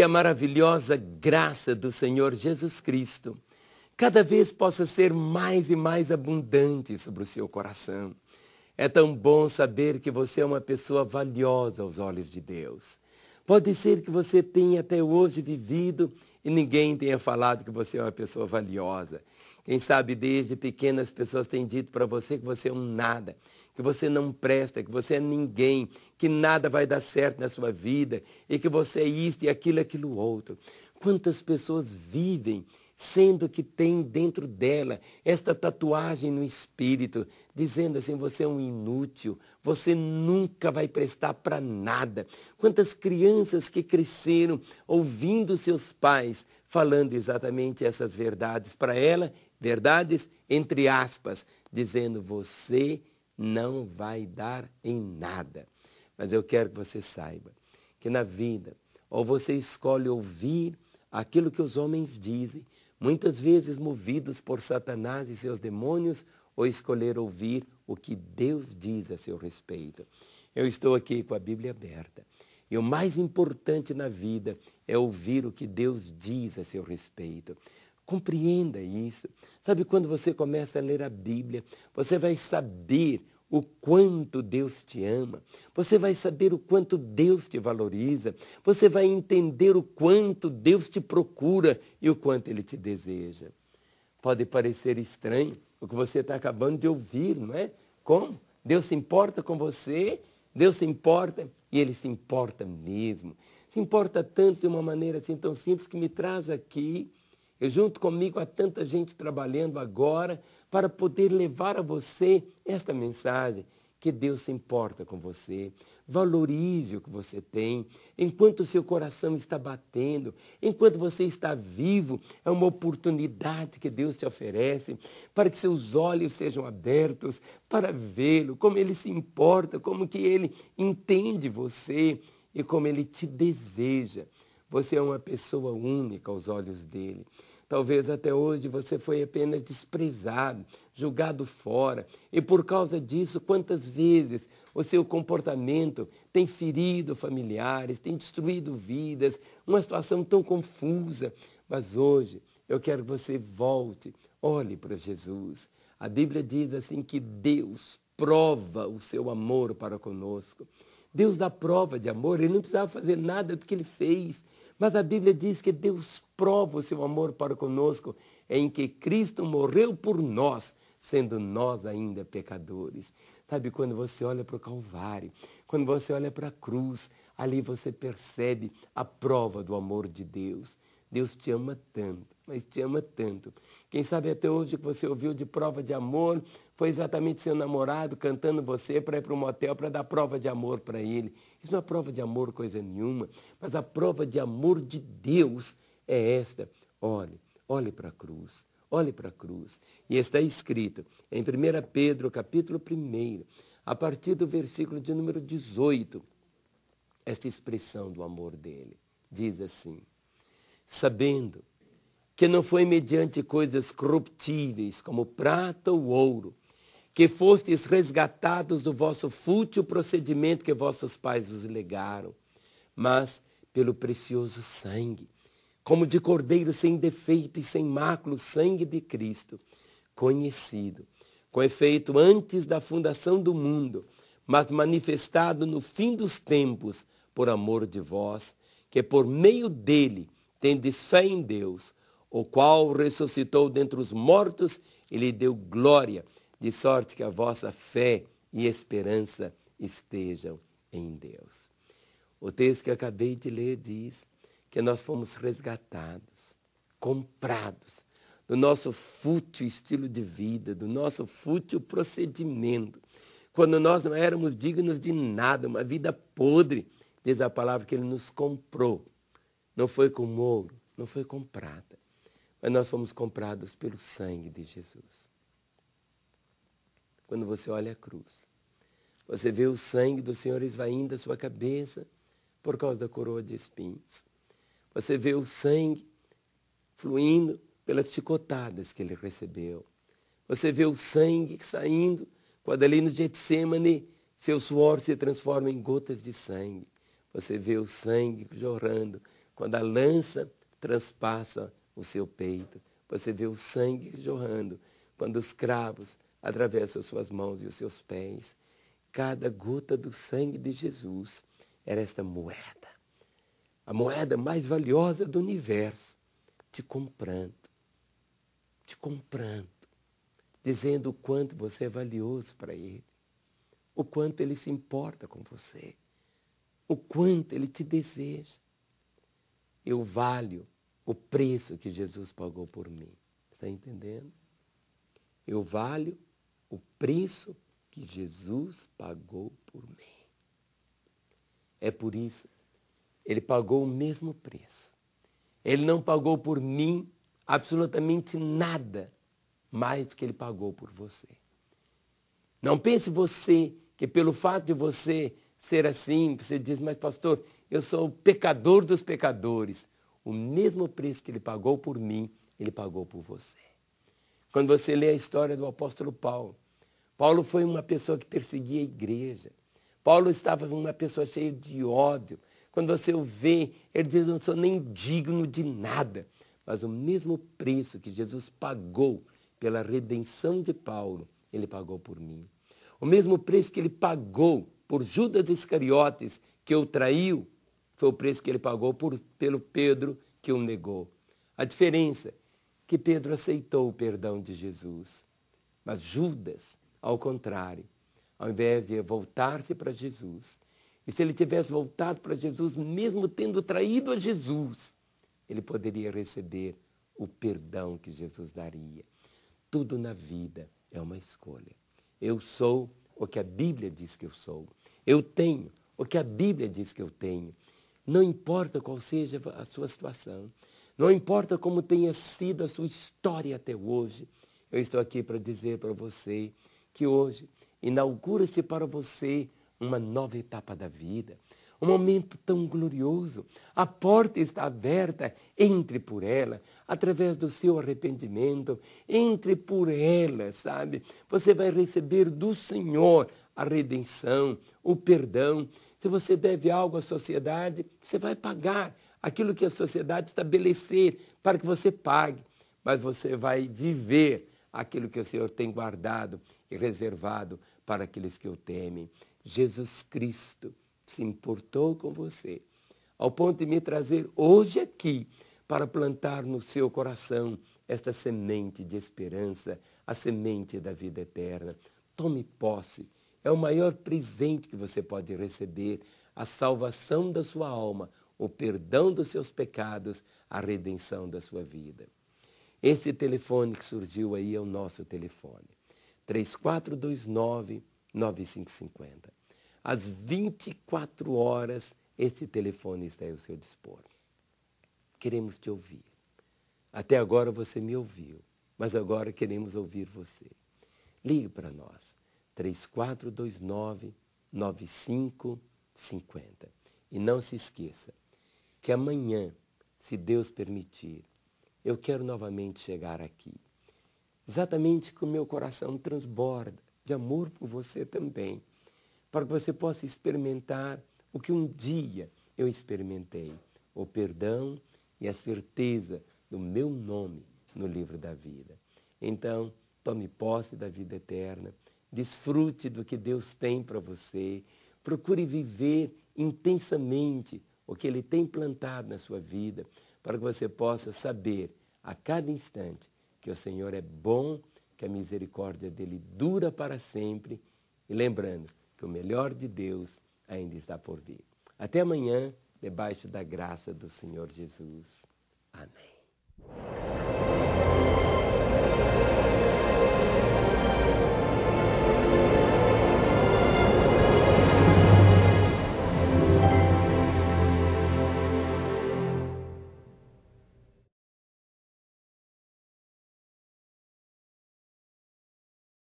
que a maravilhosa graça do Senhor Jesus Cristo cada vez possa ser mais e mais abundante sobre o seu coração. É tão bom saber que você é uma pessoa valiosa aos olhos de Deus. Pode ser que você tenha até hoje vivido e ninguém tenha falado que você é uma pessoa valiosa. Quem sabe desde pequenas pessoas têm dito para você que você é um nada, que você não presta, que você é ninguém, que nada vai dar certo na sua vida e que você é isto e aquilo, e aquilo outro. Quantas pessoas vivem sendo que tem dentro dela esta tatuagem no espírito, dizendo assim: você é um inútil, você nunca vai prestar para nada. Quantas crianças que cresceram ouvindo seus pais falando exatamente essas verdades para ela, verdades entre aspas, dizendo: você não vai dar em nada. Mas eu quero que você saiba que na vida, ou você escolhe ouvir aquilo que os homens dizem, muitas vezes movidos por Satanás e seus demônios, ou escolher ouvir o que Deus diz a seu respeito. Eu estou aqui com a Bíblia aberta. E o mais importante na vida é ouvir o que Deus diz a seu respeito. Compreenda isso. Sabe, quando você começa a ler a Bíblia, você vai saber o quanto Deus te ama, você vai saber o quanto Deus te valoriza, você vai entender o quanto Deus te procura e o quanto Ele te deseja. Pode parecer estranho o que você está acabando de ouvir, não é? Como? Deus se importa com você, Deus se importa e Ele se importa mesmo. Se importa tanto de uma maneira assim tão simples que me traz aqui e junto comigo há tanta gente trabalhando agora para poder levar a você esta mensagem que Deus se importa com você. Valorize o que você tem. Enquanto o seu coração está batendo, enquanto você está vivo, é uma oportunidade que Deus te oferece para que seus olhos sejam abertos para vê-lo, como ele se importa, como que ele entende você e como ele te deseja. Você é uma pessoa única aos olhos dele. Talvez até hoje você foi apenas desprezado, julgado fora. E por causa disso, quantas vezes o seu comportamento tem ferido familiares, tem destruído vidas, uma situação tão confusa. Mas hoje eu quero que você volte, olhe para Jesus. A Bíblia diz assim que Deus prova o seu amor para conosco. Deus dá prova de amor, ele não precisava fazer nada do que ele fez. Mas a Bíblia diz que Deus prova o seu amor para conosco em que Cristo morreu por nós, sendo nós ainda pecadores. Sabe, quando você olha para o Calvário, quando você olha para a cruz, ali você percebe a prova do amor de Deus. Deus te ama tanto mas te ama tanto. Quem sabe até hoje que você ouviu de prova de amor foi exatamente seu namorado cantando você para ir para um motel para dar prova de amor para ele. Isso não é prova de amor coisa nenhuma, mas a prova de amor de Deus é esta. Olhe, olhe para a cruz. Olhe para a cruz. E está escrito em 1 Pedro, capítulo 1, a partir do versículo de número 18, esta expressão do amor dele. Diz assim: Sabendo que não foi mediante coisas corruptíveis, como prata ou ouro, que fostes resgatados do vosso fútil procedimento que vossos pais vos legaram, mas pelo precioso sangue, como de cordeiro sem defeito e sem mácula, o sangue de Cristo, conhecido, com efeito antes da fundação do mundo, mas manifestado no fim dos tempos por amor de vós, que por meio dele tendes fé em Deus, o qual ressuscitou dentre os mortos e lhe deu glória, de sorte que a vossa fé e esperança estejam em Deus. O texto que acabei de ler diz que nós fomos resgatados, comprados do nosso fútil estilo de vida, do nosso fútil procedimento. Quando nós não éramos dignos de nada, uma vida podre, diz a palavra que ele nos comprou. Não foi com ouro, não foi com prata, mas nós fomos comprados pelo sangue de Jesus. Quando você olha a cruz, você vê o sangue do Senhor esvaindo a sua cabeça por causa da coroa de espinhos. Você vê o sangue fluindo pelas chicotadas que ele recebeu. Você vê o sangue saindo quando ali no Getsemane seu suor se transforma em gotas de sangue. Você vê o sangue jorrando quando a lança transpassa o seu peito. Você vê o sangue jorrando quando os cravos atravessam suas mãos e os seus pés. Cada gota do sangue de Jesus era esta moeda, a moeda mais valiosa do universo, te comprando, te comprando, dizendo o quanto você é valioso para Ele, o quanto Ele se importa com você, o quanto Ele te deseja. Eu valho o preço que Jesus pagou por mim. Está entendendo? Eu valho o preço que Jesus pagou por mim. É por isso, ele pagou o mesmo preço. Ele não pagou por mim absolutamente nada mais do que ele pagou por você. Não pense você que pelo fato de você ser assim, você diz, mas pastor, eu sou o pecador dos pecadores. O mesmo preço que ele pagou por mim, ele pagou por você. Quando você lê a história do apóstolo Paulo, Paulo foi uma pessoa que perseguia a igreja. Paulo estava uma pessoa cheia de ódio. Quando você o vê, ele diz: Não sou nem digno de nada. Mas o mesmo preço que Jesus pagou pela redenção de Paulo, ele pagou por mim. O mesmo preço que ele pagou por Judas Iscariotes, que o traiu, foi o preço que ele pagou por, pelo Pedro que o negou. A diferença é que Pedro aceitou o perdão de Jesus, mas Judas, ao contrário, ao invés de voltar-se para Jesus, e se ele tivesse voltado para Jesus, mesmo tendo traído a Jesus, ele poderia receber o perdão que Jesus daria. Tudo na vida é uma escolha. Eu sou o que a Bíblia diz que eu sou. Eu tenho o que a Bíblia diz que eu tenho. Não importa qual seja a sua situação, não importa como tenha sido a sua história até hoje, eu estou aqui para dizer para você que hoje inaugura-se para você uma nova etapa da vida, um momento tão glorioso. A porta está aberta, entre por ela, através do seu arrependimento, entre por ela, sabe? Você vai receber do Senhor a redenção, o perdão se você deve algo à sociedade, você vai pagar aquilo que a sociedade estabelecer para que você pague. Mas você vai viver aquilo que o Senhor tem guardado e reservado para aqueles que o temem. Jesus Cristo se importou com você, ao ponto de me trazer hoje aqui para plantar no seu coração esta semente de esperança, a semente da vida eterna. Tome posse é o maior presente que você pode receber, a salvação da sua alma, o perdão dos seus pecados, a redenção da sua vida. Esse telefone que surgiu aí é o nosso telefone. 3429-9550. Às 24 horas, esse telefone está ao seu dispor. Queremos te ouvir. Até agora você me ouviu, mas agora queremos ouvir você. Ligue para nós. 3429 9550. E não se esqueça que amanhã, se Deus permitir, eu quero novamente chegar aqui. Exatamente que o meu coração transborda de amor por você também, para que você possa experimentar o que um dia eu experimentei, o perdão e a certeza do meu nome no livro da vida. Então, tome posse da vida eterna Desfrute do que Deus tem para você. Procure viver intensamente o que Ele tem plantado na sua vida, para que você possa saber a cada instante que o Senhor é bom, que a misericórdia dele dura para sempre. E lembrando que o melhor de Deus ainda está por vir. Até amanhã, debaixo da graça do Senhor Jesus. Amém.